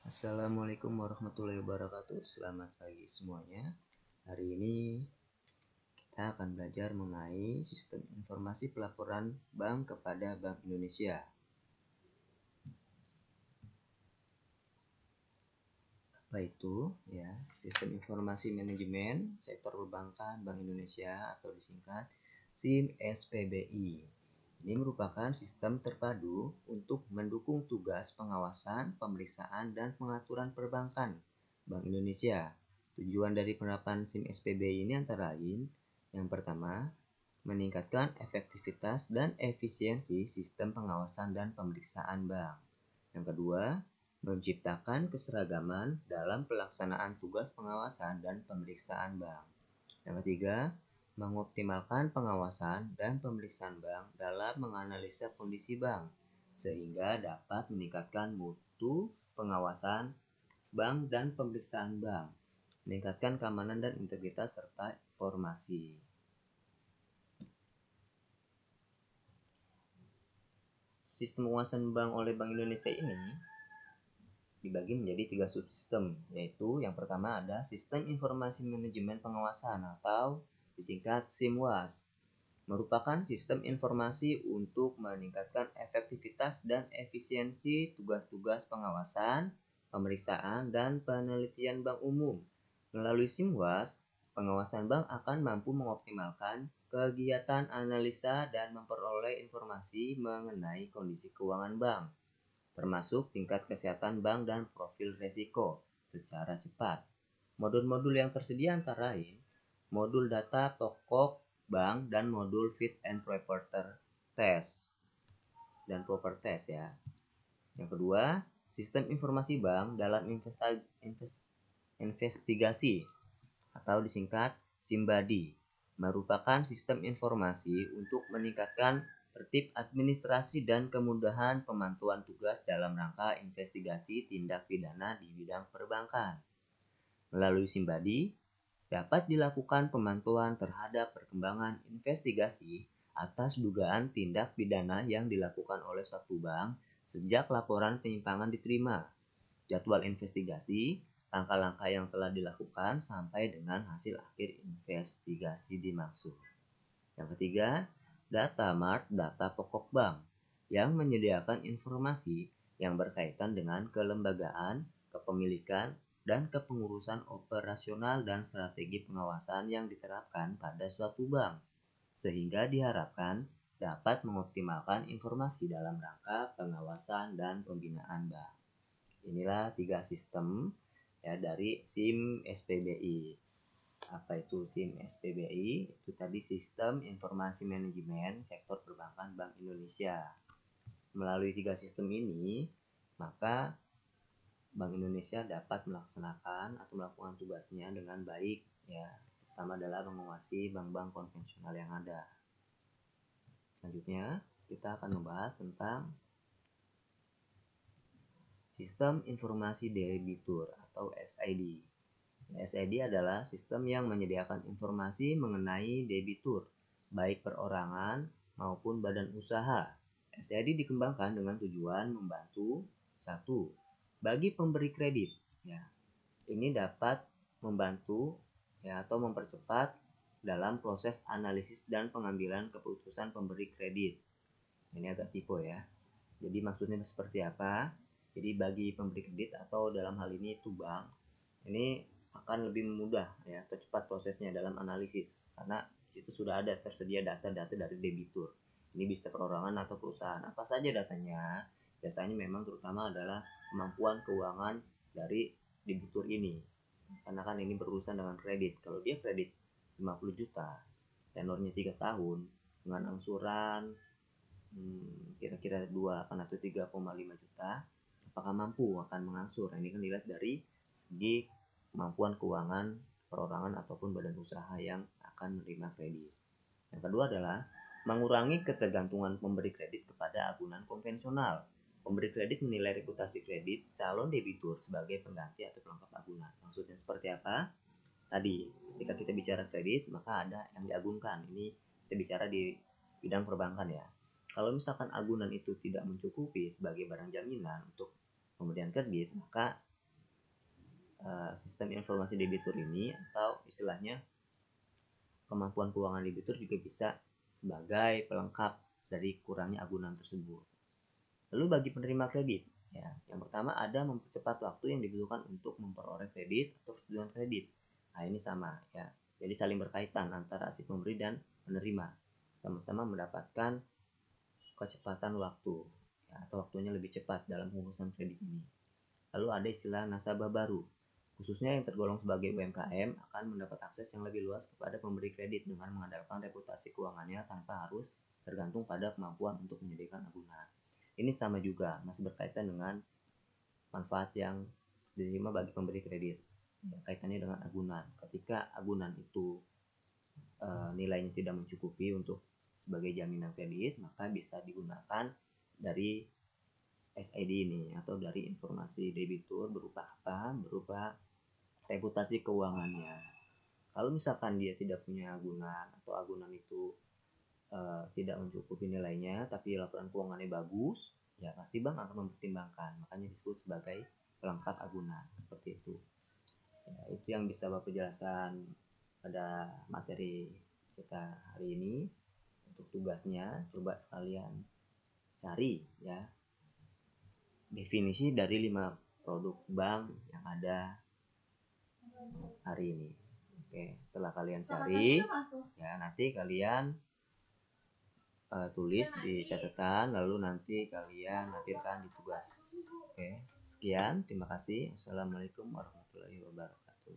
Assalamualaikum warahmatullahi wabarakatuh Selamat pagi semuanya Hari ini kita akan belajar mengenai sistem informasi pelaporan bank kepada Bank Indonesia Apa itu? ya Sistem informasi manajemen sektor perbankan Bank Indonesia atau disingkat SIM SPBI ini merupakan sistem terpadu untuk mendukung tugas pengawasan, pemeriksaan, dan pengaturan perbankan Bank Indonesia. Tujuan dari penerapan SIM SPB ini antara lain, yang pertama, meningkatkan efektivitas dan efisiensi sistem pengawasan dan pemeriksaan bank. Yang kedua, menciptakan keseragaman dalam pelaksanaan tugas pengawasan dan pemeriksaan bank. Yang ketiga, mengoptimalkan pengawasan dan pemeriksaan bank dalam menganalisa kondisi bank, sehingga dapat meningkatkan mutu pengawasan bank dan pemeriksaan bank, meningkatkan keamanan dan integritas serta informasi. Sistem pengawasan bank oleh Bank Indonesia ini dibagi menjadi tiga subsistem, yaitu yang pertama ada sistem informasi manajemen pengawasan atau disingkat SIMWAS, merupakan sistem informasi untuk meningkatkan efektivitas dan efisiensi tugas-tugas pengawasan, pemeriksaan, dan penelitian bank umum. Melalui SIMWAS, pengawasan bank akan mampu mengoptimalkan kegiatan analisa dan memperoleh informasi mengenai kondisi keuangan bank, termasuk tingkat kesehatan bank dan profil resiko secara cepat. Modul-modul yang tersedia antara lain modul data toko bank, dan modul fit and proper test dan proper test ya. Yang kedua, sistem informasi bank dalam investigasi atau disingkat SIMBADI merupakan sistem informasi untuk meningkatkan tertib administrasi dan kemudahan pemantauan tugas dalam rangka investigasi tindak pidana di bidang perbankan. Melalui SIMBADI, dapat dilakukan pemantauan terhadap perkembangan investigasi atas dugaan tindak pidana yang dilakukan oleh satu bank sejak laporan penyimpangan diterima, jadwal investigasi, langkah-langkah yang telah dilakukan sampai dengan hasil akhir investigasi dimaksud. Yang ketiga, data mart data pokok bank yang menyediakan informasi yang berkaitan dengan kelembagaan, kepemilikan, dan kepengurusan operasional dan strategi pengawasan yang diterapkan pada suatu bank, sehingga diharapkan dapat mengoptimalkan informasi dalam rangka pengawasan dan pembinaan bank. Inilah tiga sistem ya dari SIM SPBI. Apa itu SIM SPBI? Itu tadi Sistem Informasi Manajemen Sektor Perbankan Bank Indonesia. Melalui tiga sistem ini, maka Bank Indonesia dapat melaksanakan atau melakukan tugasnya dengan baik ya pertama adalah menguasai bank-bank konvensional yang ada selanjutnya kita akan membahas tentang sistem informasi debitur atau SID SID adalah sistem yang menyediakan informasi mengenai debitur baik perorangan maupun badan usaha SID dikembangkan dengan tujuan membantu satu bagi pemberi kredit ya ini dapat membantu ya atau mempercepat dalam proses analisis dan pengambilan keputusan pemberi kredit. Ini agak tipe ya. Jadi maksudnya seperti apa? Jadi bagi pemberi kredit atau dalam hal ini itu bank, ini akan lebih mudah ya atau cepat prosesnya dalam analisis karena situ sudah ada tersedia data-data dari debitur. Ini bisa perorangan atau perusahaan apa saja datanya biasanya memang terutama adalah kemampuan keuangan dari debitur ini karena kan ini berurusan dengan kredit kalau dia kredit 50 juta tenornya tiga tahun dengan angsuran hmm, kira-kira hmm, dua atau 3,5 juta apakah mampu akan mengangsur nah, ini kan dilihat dari segi kemampuan keuangan perorangan ataupun badan usaha yang akan menerima kredit yang kedua adalah mengurangi ketergantungan pemberi kredit kepada agunan konvensional Pemberi kredit menilai reputasi kredit calon debitur sebagai pengganti atau pelengkap agunan. Maksudnya seperti apa? Tadi, ketika kita bicara kredit, maka ada yang diagunkan. Ini kita bicara di bidang perbankan ya. Kalau misalkan agunan itu tidak mencukupi sebagai barang jaminan untuk pemberian kredit, maka uh, sistem informasi debitur ini atau istilahnya kemampuan keuangan debitur juga bisa sebagai pelengkap dari kurangnya agunan tersebut. Lalu bagi penerima kredit, ya, yang pertama ada mempercepat waktu yang dibutuhkan untuk memperoleh kredit atau persetujuan kredit. Nah, ini sama ya. Jadi saling berkaitan antara si pemberi dan penerima. Sama-sama mendapatkan kecepatan waktu ya, atau waktunya lebih cepat dalam pengurusan kredit ini. Lalu ada istilah nasabah baru. Khususnya yang tergolong sebagai UMKM akan mendapat akses yang lebih luas kepada pemberi kredit dengan mengandalkan reputasi keuangannya tanpa harus tergantung pada kemampuan untuk menyediakan agunan. Ini sama juga, masih berkaitan dengan manfaat yang diterima bagi pemberi kredit. berkaitannya hmm. kaitannya dengan agunan. Ketika agunan itu e, nilainya tidak mencukupi untuk sebagai jaminan kredit, maka bisa digunakan dari SID ini atau dari informasi debitur berupa apa? Berupa reputasi keuangannya. Kalau misalkan dia tidak punya agunan atau agunan itu Eh, tidak mencukupi nilainya tapi laporan keuangannya bagus, ya pasti bank akan mempertimbangkan. Makanya disebut sebagai pelengkap agunan seperti itu. Ya, itu yang bisa Bapak jelaskan pada materi kita hari ini untuk tugasnya coba sekalian cari ya definisi dari lima produk bank yang ada hari ini. Oke, setelah kalian cari ya nanti kalian uh, tulis iya, di catatan lalu nanti kalian hadirkan di tugas oke okay. sekian terima kasih assalamualaikum warahmatullahi wabarakatuh